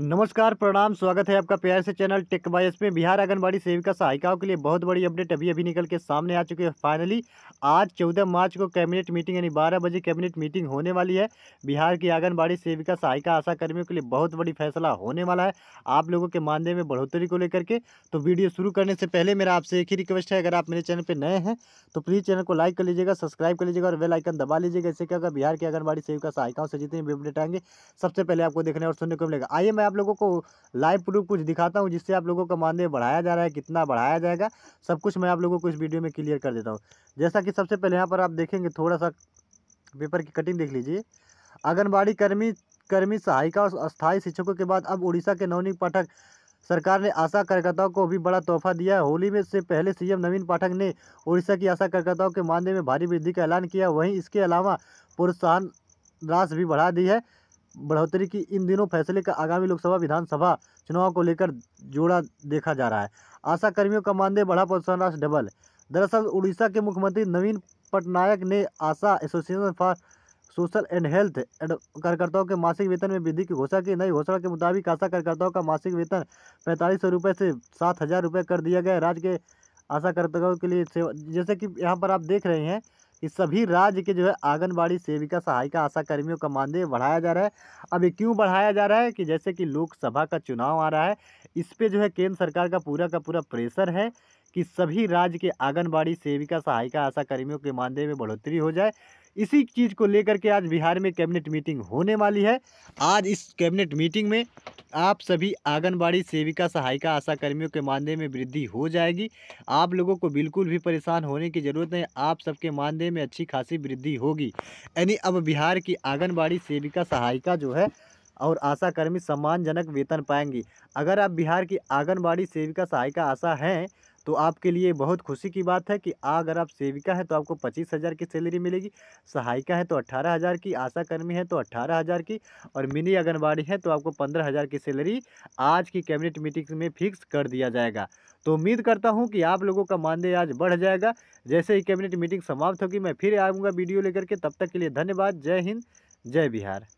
नमस्कार प्रणाम स्वागत है आपका प्यार से चैनल टेक बायस में बिहार आंगनबाड़ी सेविका सहायिकाओं के लिए बहुत बड़ी अपडेट अभी अभी निकल के सामने आ चुकी है फाइनली आज 14 मार्च को कैबिनेट मीटिंग यानी 12 बजे कैबिनेट मीटिंग होने वाली है बिहार की आंगनबाड़ी सेविका सहायिका आशा कर्मियों के लिए बहुत बड़ी फैसला होने वाला है आप लोगों के मानदेय में बढ़ोतरी को लेकर के तो वीडियो शुरू करने से पहले मेरा आपसे एक ही रिक्वेस्ट है अगर आप मेरे चैनल पर नए हैं तो प्लीज़ चैनल को लाइक कर लीजिएगा सब्सक्राइब कर लीजिएगा और वेल आइकन दबा लीजिएगा इससे क्या होगा बिहार की आंगनबाड़ी सेविका सहायिकाओं से जितने भी अपडेट आएंगे सबसे पहले आपको देखने और सुनने को मिलेगा आइए मैं आप लोगों को लाइव प्रूफ कुछ दिखाता हूँ जिससे आप लोगों का मानदेय बढ़ाया जा रहा है कितना बढ़ाया जाएगा सब कुछ मैं आप लोगों को इस वीडियो में क्लियर कर देता हूँ जैसा कि सबसे पहले यहाँ पर आप देखेंगे थोड़ा सा पेपर की कटिंग देख लीजिए आंगनबाड़ी कर्मी कर्मी सहायिका और अस्थायी शिक्षकों के बाद अब उड़ीसा के नवनीत पाठक सरकार ने आशा कार्यकर्ताओं को भी बड़ा तोहफा दिया है होली में से पहले सीएम नवीन पाठक ने उड़ीसा की आशा कार्यकर्ताओं के मानदेय में भारी वृद्धि का ऐलान किया वहीं इसके अलावा प्रोत्साहन राशि भी बढ़ा दी है बढ़ोतरी की इन दिनों फैसले का आगामी लोकसभा विधानसभा चुनाव को लेकर जोड़ा देखा जा रहा है आशा कर्मियों का मानदेय बढ़ा प्रोत्साहन राशि डबल दरअसल उड़ीसा के मुख्यमंत्री नवीन पटनायक ने ASHA association for social and health कार्यकर्ताओं के मासिक वेतन में वृद्धि की घोषणा की नई घोषणा के मुताबिक आशा कार्यकर्ताओं का मासिक वेतन पैंतालीस सौ रुपये से सात हज़ार रुपये कर दिया गया राज्य के आशा कार्यकर्ताओं के लिए जैसे कि यहाँ पर आप देख रहे हैं इस सभी राज्य के जो है आंगनबाड़ी सेविका सहायिका आशा कर्मियों का मानदेय बढ़ाया जा रहा है अब ये क्यों बढ़ाया जा रहा है कि जैसे कि लोकसभा का चुनाव आ रहा है इस पर जो है केंद्र सरकार का पूरा का पूरा प्रेशर है कि सभी राज्य के आंगनबाड़ी सेविका सहायिका आशा कर्मियों के मानदेय में बढ़ोतरी हो जाए इसी चीज़ को लेकर के आज बिहार में कैबिनेट मीटिंग होने वाली है आज इस कैबिनेट मीटिंग में आप सभी आंगनबाड़ी सेविका सहायिका आशा कर्मियों के मानदेय में वृद्धि हो जाएगी आप लोगों को बिल्कुल भी परेशान होने की ज़रूरत नहीं आप सबके मानदेय में अच्छी खासी वृद्धि होगी यानी अब बिहार की आंगनबाड़ी सेविका सहायिका जो है और आशाकर्मी सम्मानजनक वेतन पाएंगी अगर आप बिहार की आंगनबाड़ी सेविका सहायिका आशा हैं तो आपके लिए बहुत खुशी की बात है कि अगर आप सेविका हैं तो आपको पच्चीस हज़ार की सैलरी मिलेगी सहायिका है तो अट्ठारह हज़ार की आशा कर्मी है तो अट्ठारह हज़ार की और मिनी आंगनबाड़ी है तो आपको पंद्रह हज़ार की सैलरी आज की कैबिनेट मीटिंग में फिक्स कर दिया जाएगा तो उम्मीद करता हूँ कि आप लोगों का मानदेय आज बढ़ जाएगा जैसे ही कैबिनेट मीटिंग समाप्त होगी मैं फिर आऊँगा वीडियो लेकर के तब तक के लिए धन्यवाद जय हिंद जय बिहार